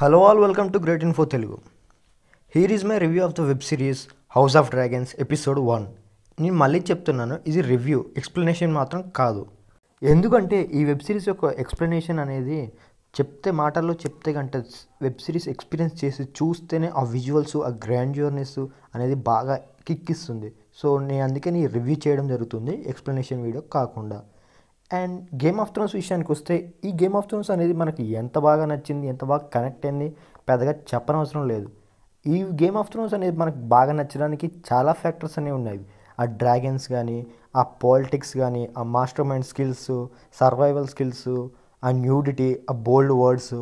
hello all welcome to Great Info Telugu here is my review of the web series House of Dragons episode one నేను మళ్ళీ చెప్తున్నాను ఇది review explanation మాత్రం కాదు ఎందుకంటే ఈ వెబ్ సిరీస్ యొక్క ఎక్స్ప్లెనేషన్ అనేది చెప్తే మాటల్లో చెప్తే కంటే వెబ్ సిరీస్ ఎక్స్పీరియన్స్ చేసి చూస్తేనే ఆ విజువల్స్ ఆ గ్రాండ్యూర్నెస్ అనేది బాగా కిక్కిస్తుంది సో నేను అందుకే రివ్యూ చేయడం జరుగుతుంది ఎక్స్ప్లెనేషన్ వీడియో కాకుండా అండ్ గేమ్ ఆఫ్ థ్రోన్స్ విషయానికి వస్తే ఈ గేమ్ ఆఫ్ థ్రోన్స్ అనేది మనకి ఎంత బాగా నచ్చింది ఎంత బాగా కనెక్ట్ అయింది పెద్దగా చెప్పనవసరం లేదు ఈ గేమ్ ఆఫ్ థ్రోన్స్ అనేది మనకు బాగా నచ్చడానికి చాలా ఫ్యాక్టర్స్ అనేవి ఉన్నాయి ఆ డ్రాగన్స్ కానీ ఆ పాలిటిక్స్ కానీ ఆ mastermind skills survival skills ఆ న్యూడిటీ ఆ బోల్డ్ వర్డ్స్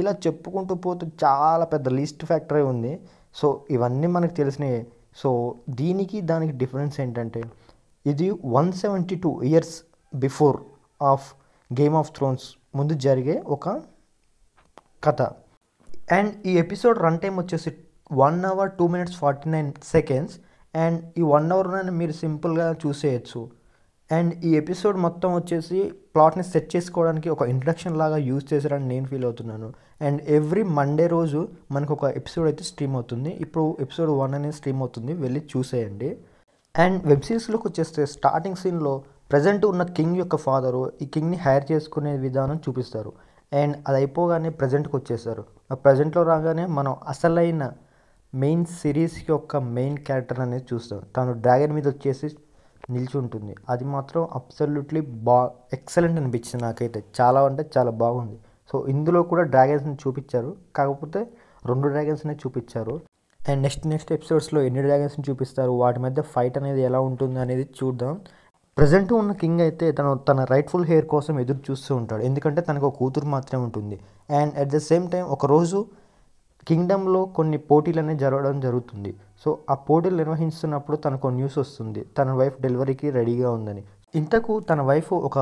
ఇలా చెప్పుకుంటూ పోతూ చాలా పెద్ద లిస్ట్ ఫ్యాక్టరీ ఉంది సో ఇవన్నీ మనకు తెలిసినవి సో దీనికి దానికి డిఫరెన్స్ ఏంటంటే ఇది one seventy two years before of Game of Thrones ముందు జరిగే ఒక కథ అండ్ ఈ ఎపిసోడ్ రన్ టైం వచ్చేసి one hour two minutes forty nine seconds and ఈ వన్ అవర్ని మీరు సింపుల్గా చూసేయచ్చు అండ్ ఈ ఎపిసోడ్ మొత్తం వచ్చేసి ప్లాట్ని సెట్ చేసుకోవడానికి ఒక ఇంట్రడక్షన్ లాగా యూజ్ చేశారని నేను ఫీల్ అవుతున్నాను అండ్ ఎవ్రీ మండే రోజు మనకు ఒక ఎపిసోడ్ అయితే స్ట్రీమ్ అవుతుంది ఇప్పుడు ఎపిసోడ్ వన్ అనేది స్ట్రీమ్ అవుతుంది వెళ్ళి చూసేయండి అండ్ వెబ్ సిరీస్లోకి వచ్చేస్తే స్టార్టింగ్ సీన్లో ప్రజెంట్ ఉన్న కింగ్ యొక్క ఫాదరు ఈ కింగ్ని హైర్ చేసుకునే విధానం చూపిస్తారు అండ్ అది అయిపోగానే ప్రజెంట్కి వచ్చేస్తారు ఆ ప్రజెంట్లో రాగానే మనం అసలైన మెయిన్ సిరీస్ యొక్క మెయిన్ క్యారెక్టర్ అనేది చూస్తాం తను డ్రాగన్ మీద వచ్చేసి నిలిచి ఉంటుంది అది మాత్రం అబ్సల్యూట్లీ బా ఎక్సలెంట్ అనిపించింది నాకైతే చాలా అంటే చాలా బాగుంది సో ఇందులో కూడా డ్రాగన్స్ని చూపించారు కాకపోతే రెండు డ్రాగన్స్నే చూపించారు అండ్ నెక్స్ట్ నెక్స్ట్ ఎపిసోడ్స్లో ఎన్ని డ్రాగన్స్ని చూపిస్తారు వాటి మధ్య ఫైట్ అనేది ఎలా ఉంటుంది అనేది చూద్దాం ప్రజెంట్ ఉన్న కింగ్ అయితే తను తన రైట్ఫుల్ హెయిర్ కోసం ఎదురు చూస్తూ ఉంటాడు ఎందుకంటే తనకు ఒక కూతురు మాత్రమే ఉంటుంది and at the same time ఒకరోజు కింగ్డమ్లో కొన్ని పోటీలు అనేవి జరగడం జరుగుతుంది సో ఆ పోటీలు నిర్వహిస్తున్నప్పుడు తనకు న్యూస్ వస్తుంది తన వైఫ్ డెలివరీకి రెడీగా ఉందని ఇంతకు తన వైఫ్ ఒక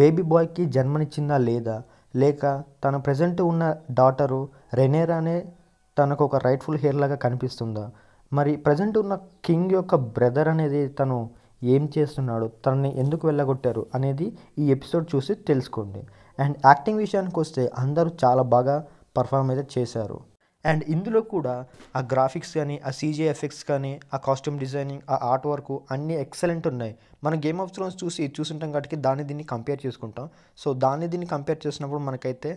బేబీ బాయ్కి జన్మనిచ్చిందా లేదా లేక తన ప్రజెంట్ ఉన్న డాటరు రెనేరానే తనకు ఒక రైట్ఫుల్ హెయిర్ లాగా కనిపిస్తుందా మరి ప్రజెంట్ ఉన్న కింగ్ యొక్క బ్రదర్ అనేది తను ఏం చేస్తున్నాడు తనని ఎందుకు వెళ్ళగొట్టారు అనేది ఈ ఎపిసోడ్ చూసి తెలుసుకోండి అండ్ యాక్టింగ్ విషయానికి వస్తే అందరూ చాలా బాగా పర్ఫామ్ అయితే చేశారు అండ్ ఇందులో కూడా ఆ గ్రాఫిక్స్ కానీ ఆ సీజీ ఎఫెక్ట్స్ కానీ ఆ కాస్ట్యూమ్ డిజైనింగ్ ఆ ఆర్ట్ వర్క్ అన్నీ ఎక్సలెంట్ ఉన్నాయి మనం గేమ్ ఆఫ్ థ్రోన్స్ చూసి చూసుంటాం కాబట్టి దాన్ని దీన్ని కంపేర్ చేసుకుంటాం సో దాన్ని దీన్ని కంపేర్ చేసినప్పుడు మనకైతే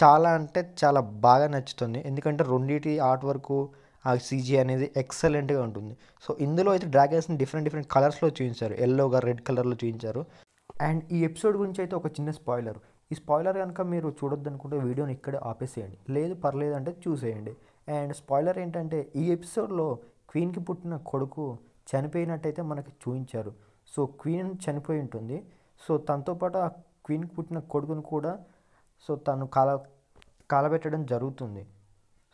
చాలా అంటే చాలా బాగా నచ్చుతుంది ఎందుకంటే రెండింటి ఆర్ట్ వర్కు ఆ సీజీ అనేది ఎక్సలెంట్గా ఉంటుంది సో ఇందులో అయితే డ్రాగన్స్ని డిఫరెంట్ డిఫరెంట్ కలర్స్లో చూపించారు ఎల్లోగా రెడ్ కలర్లో చూపించారు అండ్ ఈ ఎపిసోడ్ గురించి అయితే ఒక చిన్న స్పాయిలర్ ఈ స్పాయిలర్ కనుక మీరు చూడొద్దు అనుకుంటే వీడియోని ఇక్కడే ఆపేసేయండి లేదు పర్లేదు అంటే చూసేయండి అండ్ స్పాయిలర్ ఏంటంటే ఈ ఎపిసోడ్లో క్వీన్కి పుట్టిన కొడుకు చనిపోయినట్టయితే మనకి చూపించారు సో క్వీన్ చనిపోయి ఉంటుంది సో తనతో పాటు ఆ క్వీన్కి పుట్టిన కొడుకును కూడా సో తను కాల కాలబెట్టడం జరుగుతుంది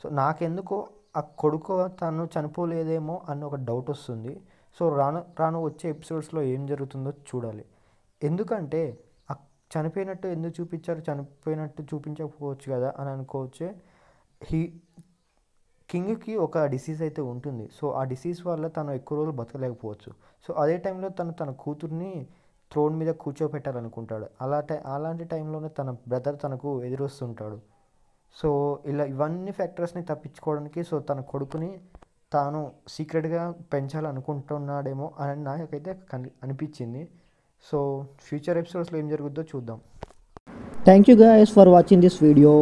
సో నాకెందుకో ఆ కొడుకు తను చనిపోలేదేమో అన్న ఒక డౌట్ వస్తుంది సో రాను రాను వచ్చే ఎపిసోడ్స్లో ఏం జరుగుతుందో చూడాలి ఎందుకంటే ఆ చనిపోయినట్టు ఎందుకు చూపించారు చనిపోయినట్టు చూపించకపోవచ్చు కదా అని అనుకోవచ్చే హీ కింగ్కి ఒక డిసీజ్ అయితే ఉంటుంది సో ఆ డిసీజ్ వల్ల తను ఎక్కువ రోజులు బతకలేకపోవచ్చు సో అదే టైంలో తను తన కూతుర్ని త్రోన్ మీద కూర్చోపెట్టాలనుకుంటాడు అలా టై అలాంటి టైంలోనే తన బ్రదర్ తనకు ఎదురొస్తుంటాడు సో ఇలా ఇవన్నీ ఫ్యాక్టర్స్ని తప్పించుకోవడానికి సో తన కొడుకుని తాను సీక్రెట్గా పెంచాలనుకుంటున్నాడేమో అని నాకైతే అనిపించింది సో ఫ్యూచర్ ఎపిసోడ్స్లో ఏం జరుగుద్దో చూద్దాం thank you guys for watching this video